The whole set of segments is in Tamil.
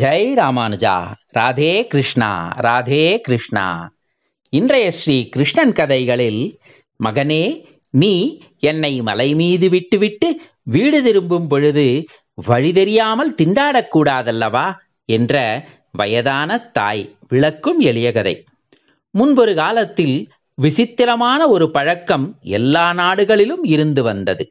ஜெய் ராமானுஜா ராதே கிருஷ்ணா ராதே கிருஷ்ணா இன்றைய ஸ்ரீ கிருஷ்ணன் கதைகளில் மகனே நீ என்னை மலை மீது விட்டுவிட்டு வீடு திரும்பும் பொழுது வழி தெரியாமல் திண்டாடக்கூடாதல்லவா என்ற வயதான தாய் விளக்கும் எளிய கதை முன்பொரு காலத்தில் விசித்திரமான ஒரு பழக்கம் எல்லா நாடுகளிலும் இருந்து வந்தது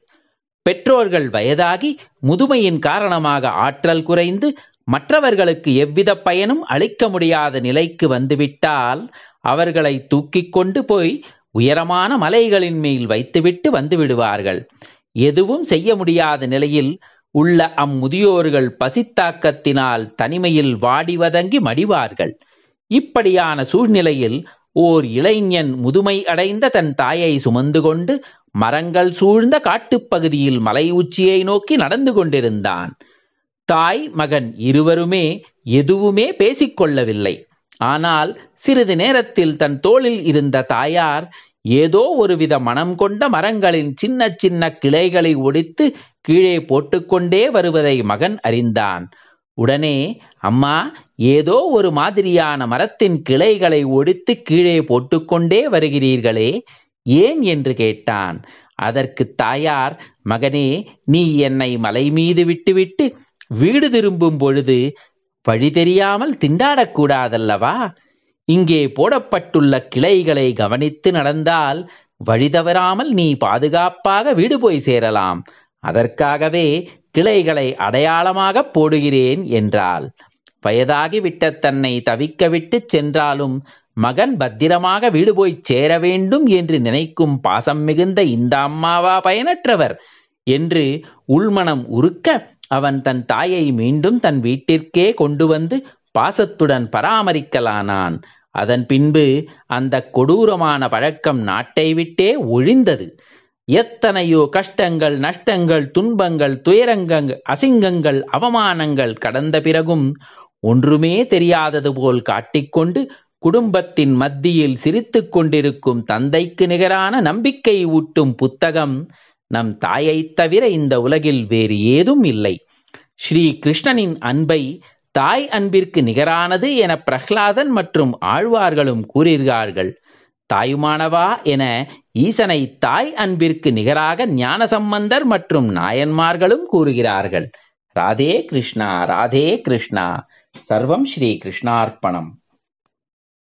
பெற்றோர்கள் வயதாகி முதுமையின் காரணமாக ஆற்றல் குறைந்து மற்றவர்களுக்கு எவ்வித பயனும் அளிக்க முடியாத நிலைக்கு வந்துவிட்டால் அவர்களை தூக்கி கொண்டு போய் உயரமான மலைகளின் மேல் வைத்துவிட்டு வந்து விடுவார்கள் எதுவும் செய்ய முடியாத நிலையில் உள்ள அம்முதியோர்கள் பசித்தாக்கத்தினால் தனிமையில் வாடிவதங்கி மடிவார்கள் இப்படியான சூழ்நிலையில் ஓர் இளைஞன் முதுமை அடைந்த தன் தாயை சுமந்து கொண்டு மரங்கள் சூழ்ந்த காட்டுப்பகுதியில் மலை உச்சியை நோக்கி நடந்து கொண்டிருந்தான் தாய் மகன் இருவருமே எதுவுமே பேசிக்கொள்ளவில்லை ஆனால் சிறிது நேரத்தில் தன் தோளில் இருந்த தாயார் ஏதோ ஒருவித மனம் கொண்ட மரங்களின் சின்ன சின்ன கிளைகளை ஒடித்து கீழே போட்டுக்கொண்டே வருவதை மகன் அறிந்தான் உடனே அம்மா ஏதோ ஒரு மாதிரியான மரத்தின் கிளைகளை ஒடித்து கீழே போட்டுக்கொண்டே வருகிறீர்களே ஏன் என்று கேட்டான் அதற்கு தாயார் மகனே நீ என்னை மலை மீது விட்டுவிட்டு வீடு திரும்பும் பொழுது வழி தெரியாமல் திண்டாடக்கூடாதல்லவா இங்கே போடப்பட்டுள்ள கிளைகளை கவனித்து நடந்தால் வழி தவறாமல் நீ பாதுகாப்பாக வீடு போய் சேரலாம் அதற்காகவே கிளைகளை அடையாளமாக போடுகிறேன் என்றாள் வயதாகிவிட்ட தன்னை விட்டு சென்றாலும் மகன் பத்திரமாக வீடு போய் சேர வேண்டும் என்று நினைக்கும் பாசம் மிகுந்த இந்த அம்மாவா பயனற்றவர் என்று உள்மனம் உருக்க அவன் தன் தாயை மீண்டும் தன் வீட்டிற்கே கொண்டு வந்து பாசத்துடன் பராமரிக்கலானான் அதன் பின்பு அந்த கொடூரமான பழக்கம் நாட்டை விட்டே ஒழிந்தது எத்தனையோ கஷ்டங்கள் நஷ்டங்கள் துன்பங்கள் துயரங்கங்கள் அசிங்கங்கள் அவமானங்கள் கடந்த பிறகும் ஒன்றுமே தெரியாதது போல் காட்டிக்கொண்டு குடும்பத்தின் மத்தியில் சிரித்து கொண்டிருக்கும் தந்தைக்கு நிகரான நம்பிக்கை ஊட்டும் புத்தகம் நம் தாயைத் தவிர இந்த உலகில் வேறு ஏதும் இல்லை ஸ்ரீ கிருஷ்ணனின் அன்பை தாய் அன்பிற்கு நிகரானது என பிரஹ்லாதன் மற்றும் ஆழ்வார்களும் கூறுகிறார்கள் தாயுமானவா என ஈசனை தாய் அன்பிற்கு நிகராக ஞானசம்பந்தர் மற்றும் நாயன்மார்களும் கூறுகிறார்கள் ராதே கிருஷ்ணா ராதே கிருஷ்ணா சர்வம் ஸ்ரீ கிருஷ்ணார்ப்பணம்